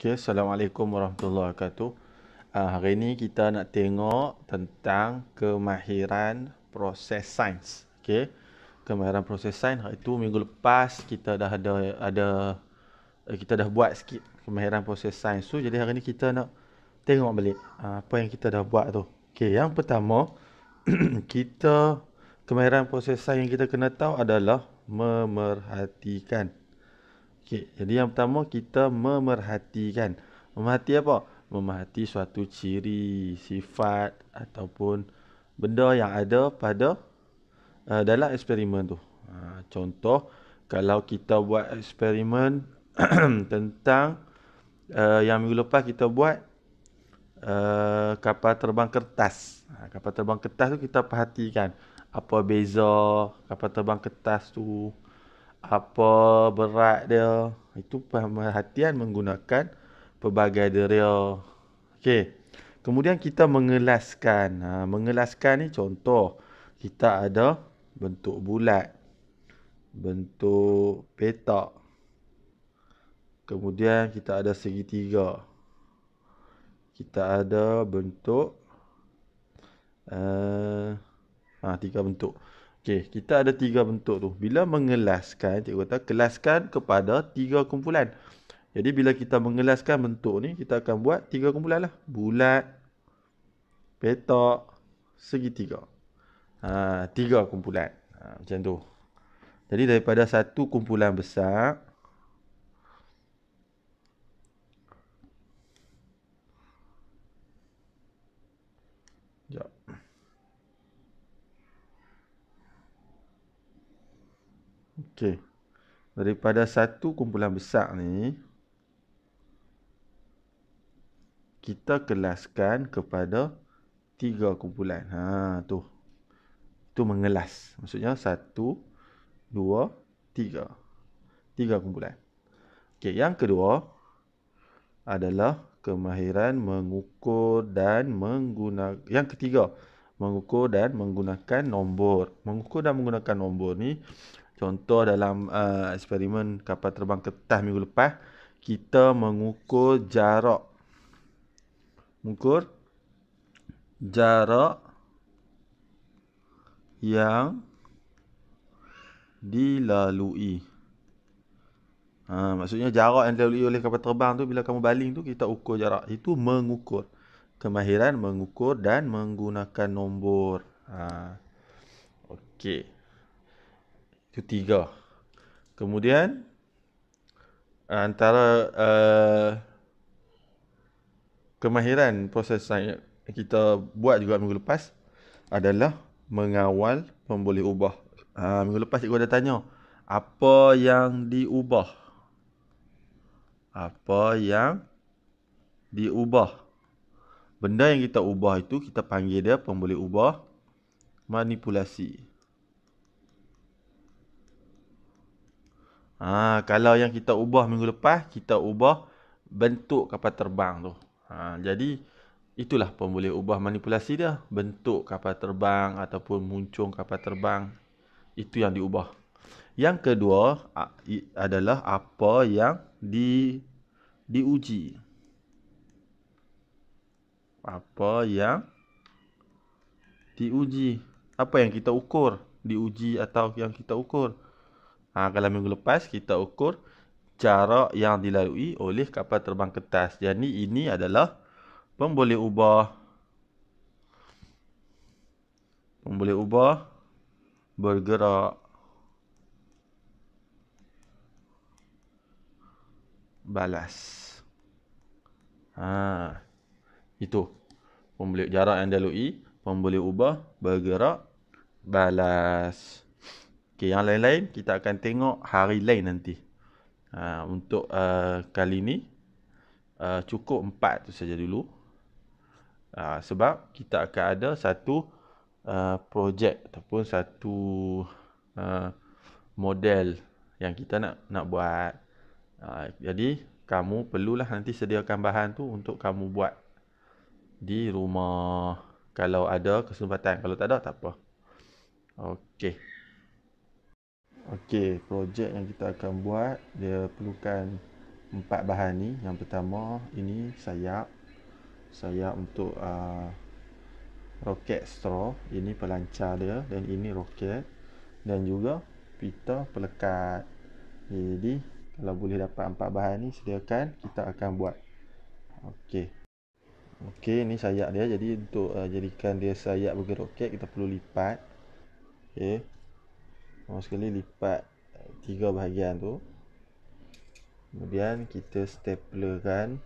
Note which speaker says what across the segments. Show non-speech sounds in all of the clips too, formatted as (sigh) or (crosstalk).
Speaker 1: Okay, Assalamualaikum warahmatullahi wabarakatuh. Uh, hari ini kita nak tengok tentang kemahiran proses sains. Okay, kemahiran proses sains. Hari tu minggu lepas kita dah ada ada eh, kita dah buat sikit kemahiran proses sains tu. So, jadi hari ini kita nak tengok balik uh, apa yang kita dah buat tu. Okay, yang pertama (clears throat) kita kemahiran proses sains yang kita kena tahu adalah memerhatikan. Okay, jadi yang pertama kita memerhatikan. Memerhati apa? Memerhati suatu ciri, sifat ataupun benda yang ada pada uh, dalam eksperimen tu. Uh, contoh, kalau kita buat eksperimen (clears throat) tentang uh, yang minggu lepas kita buat uh, kapal terbang kertas. Uh, kapal terbang kertas tu kita perhatikan apa beza kapal terbang kertas tu apa berat dia itu perhatian menggunakan pelbagai deria okey kemudian kita mengelaskan ha, mengelaskan ni contoh kita ada bentuk bulat bentuk petak kemudian kita ada segitiga kita ada bentuk uh, ha, tiga bentuk Okey, kita ada tiga bentuk tu. Bila mengelaskan, cikgu kata, kelaskan kepada tiga kumpulan. Jadi, bila kita mengelaskan bentuk ni, kita akan buat tiga kumpulan lah. Bulat, petak, segitiga. Ha, tiga kumpulan. Ha, macam tu. Jadi, daripada satu kumpulan besar, Okey. Daripada satu kumpulan besar ni kita kelaskan kepada tiga kumpulan. Ha tu. Tu mengelas. Maksudnya satu, dua, tiga. Tiga kumpulan. Okey, yang kedua adalah kemahiran mengukur dan menggunakan yang ketiga mengukur dan menggunakan nombor. Mengukur dan menggunakan nombor ni Contoh dalam uh, eksperimen kapal terbang kertas minggu lepas, kita mengukur jarak. Mengukur jarak yang dilalui. Ha, maksudnya jarak yang dilalui oleh kapal terbang tu bila kamu baling tu kita ukur jarak. Itu mengukur. Kemahiran mengukur dan menggunakan nombor. Ha. Okey ketiga. Kemudian antara uh, kemahiran proses kita buat juga minggu lepas adalah mengawal pemboleh ubah. Uh, minggu lepas cikgu ada tanya apa yang diubah? Apa yang diubah? Benda yang kita ubah itu kita panggil dia pemboleh ubah manipulasi. Ha, kalau yang kita ubah minggu lepas, kita ubah bentuk kapal terbang tu. Ha, jadi, itulah pun boleh ubah manipulasi dia. Bentuk kapal terbang ataupun muncung kapal terbang. Itu yang diubah. Yang kedua adalah apa yang di diuji. Apa yang diuji. Apa yang kita ukur. Diuji atau yang kita ukur. Ha, kalau minggu lepas kita ukur jarak yang dilalui oleh kapal terbang kertas. Jadi ini adalah pemboleh ubah. Pemboleh ubah bergerak. Balas. Ha, itu pemboleh jarak yang dilalui. Pemboleh ubah bergerak. Balas. Balas. Okey, yang lain-lain kita akan tengok hari lain nanti. Ha, untuk uh, kali ni uh, cukup empat tu saja dulu. Ha, sebab kita akan ada satu uh, projek ataupun satu uh, model yang kita nak nak buat. Ha, jadi kamu perlulah nanti sediakan bahan tu untuk kamu buat di rumah kalau ada kesempatan. Kalau tak ada tak apa. Okey. Okey, projek yang kita akan buat dia perlukan empat bahan ni. Yang pertama ini sayap. Sayap untuk uh, roket straw. Ini pelancar dia dan ini roket dan juga pita pelekat. Jadi kalau boleh dapat empat bahan ni sediakan kita akan buat. Okey. Okey, ini sayap dia. Jadi untuk uh, jadikan dia sayap bagi roket kita perlu lipat. Okey sama sekali lipat tiga bahagian tu kemudian kita staplerkan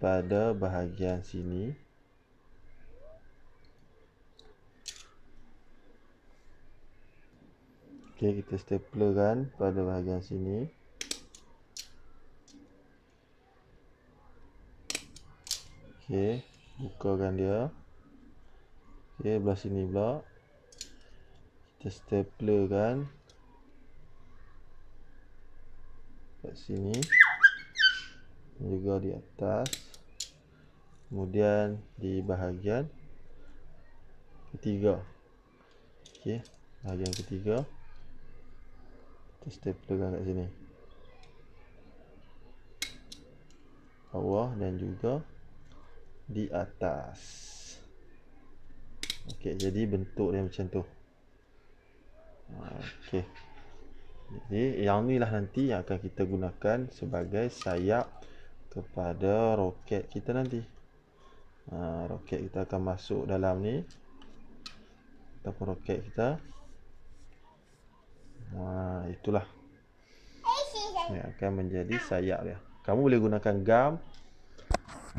Speaker 1: pada bahagian sini ok kita staplerkan pada bahagian sini ok bukakan dia ok belah sini pulak kita stapler kan kat sini juga di atas kemudian di bahagian ketiga okay, bahagian ketiga kita stapler kan kat sini bawah dan juga di atas ok jadi bentuk dia macam tu Okey. Jadi yang ni lah nanti yang akan kita gunakan sebagai sayap kepada roket kita nanti. Ha, roket kita akan masuk dalam ni. Ataupun roket kita. Ha, itulah. Yang akan menjadi sayap dia. Kamu boleh gunakan gam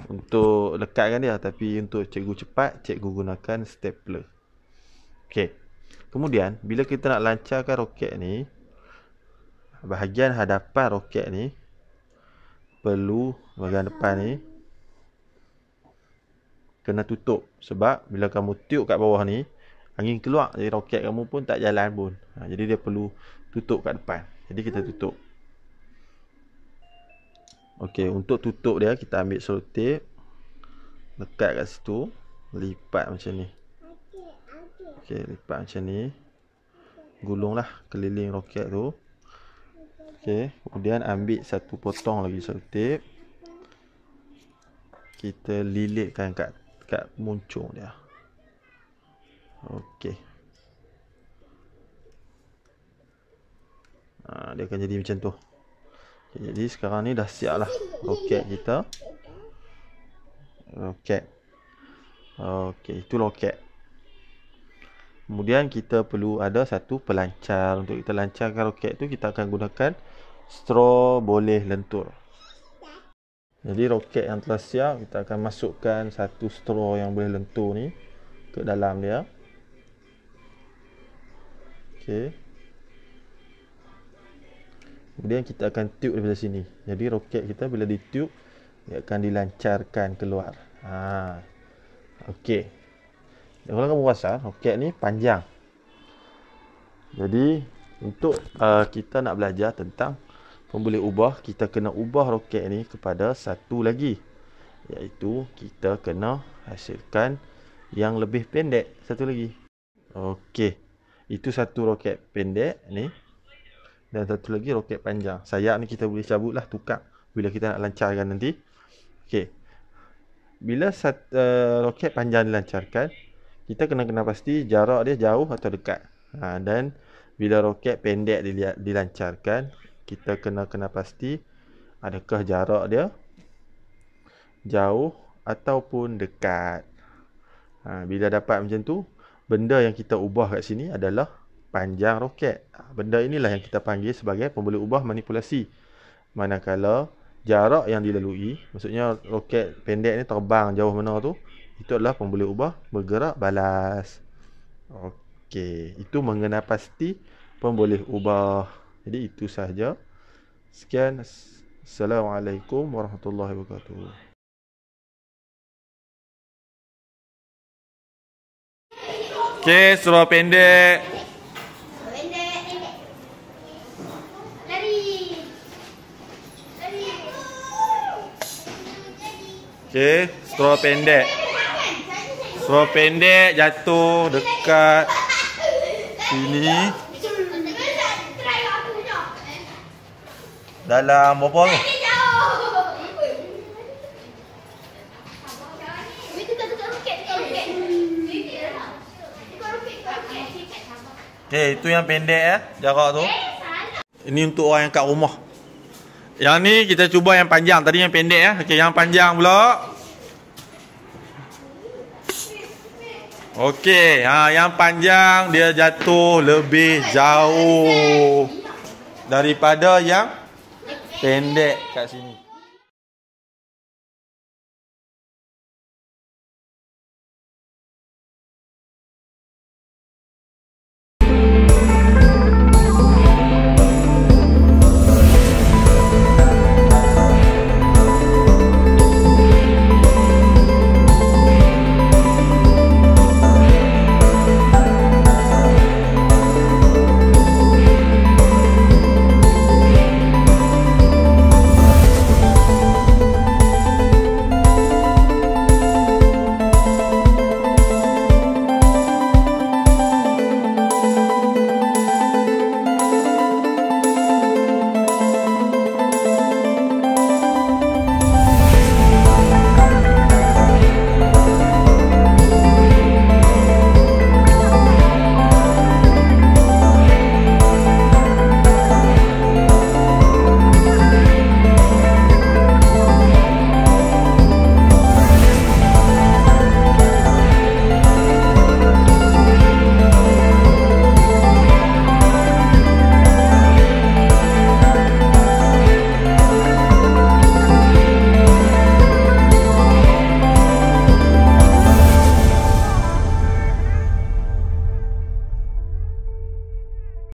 Speaker 1: untuk lekatkan dia. Tapi untuk cikgu cepat, cikgu gunakan stapler. Okey. Kemudian bila kita nak lancarkan roket ni bahagian hadapan roket ni perlu bahagian depan ni kena tutup sebab bila kamu tiup kat bawah ni angin keluar jadi roket kamu pun tak jalan pun. Ha, jadi dia perlu tutup kat depan. Jadi kita tutup. Okey, untuk tutup dia kita ambil selotip lekat kat situ, lipat macam ni. Okey, lipat macam ni. Gulunglah keliling roket tu. Okey, kemudian ambil satu potong lagi satu tip. Kita lilitkan kat kat muncung dia. Okey. Ha, dia akan jadi macam tu. Okay, jadi sekarang ni dah siap lah roket kita. Roket. Okey, itu roket. Kemudian kita perlu ada satu pelancar untuk kita lancarkan roket tu kita akan gunakan straw boleh lentur. Jadi roket yang telah siap kita akan masukkan satu straw yang boleh lentur ni ke dalam dia. Okey. Kemudian kita akan tiup daripada sini. Jadi roket kita bila ditiup dia akan dilancarkan keluar. Ha. Okey. Ya, kalau kamu rasa roket ni panjang. Jadi untuk uh, kita nak belajar tentang pemboleh ubah, kita kena ubah roket ni kepada satu lagi iaitu kita kena hasilkan yang lebih pendek satu lagi. Okey. Itu satu roket pendek ni dan satu lagi roket panjang. Sayap ni kita boleh cabut lah tukar bila kita nak lancarkan nanti. Okey. Bila sat, uh, roket panjang dilancarkan, kita kena kena pasti jarak dia jauh atau dekat. Ha, dan bila roket pendek dilihat, dilancarkan, kita kena kena pasti adakah jarak dia jauh ataupun dekat. Ha, bila dapat macam tu, benda yang kita ubah kat sini adalah panjang roket. Ha, benda inilah yang kita panggil sebagai pemboleh ubah manipulasi. Manakala jarak yang dilalui, maksudnya roket pendek ni terbang jauh mana tu, itu adalah pemboleh ubah bergerak balas. Okey, itu mengenai pasti pemboleh ubah. Jadi itu sahaja. Sekian. Assalamualaikum warahmatullahi wabarakatuh. Okey, surah pendek. Okay, straw pendek. Seluruh pendek jatuh dekat sini. Dalam berapa tu? Okay, itu yang pendek ya, jarak tu. Ini untuk orang yang kat rumah. Yang ni kita cuba yang panjang. Tadi yang pendek ya. Eh. Okay, yang panjang pula. Okey, ha yang panjang dia jatuh lebih jauh daripada yang pendek kat sini.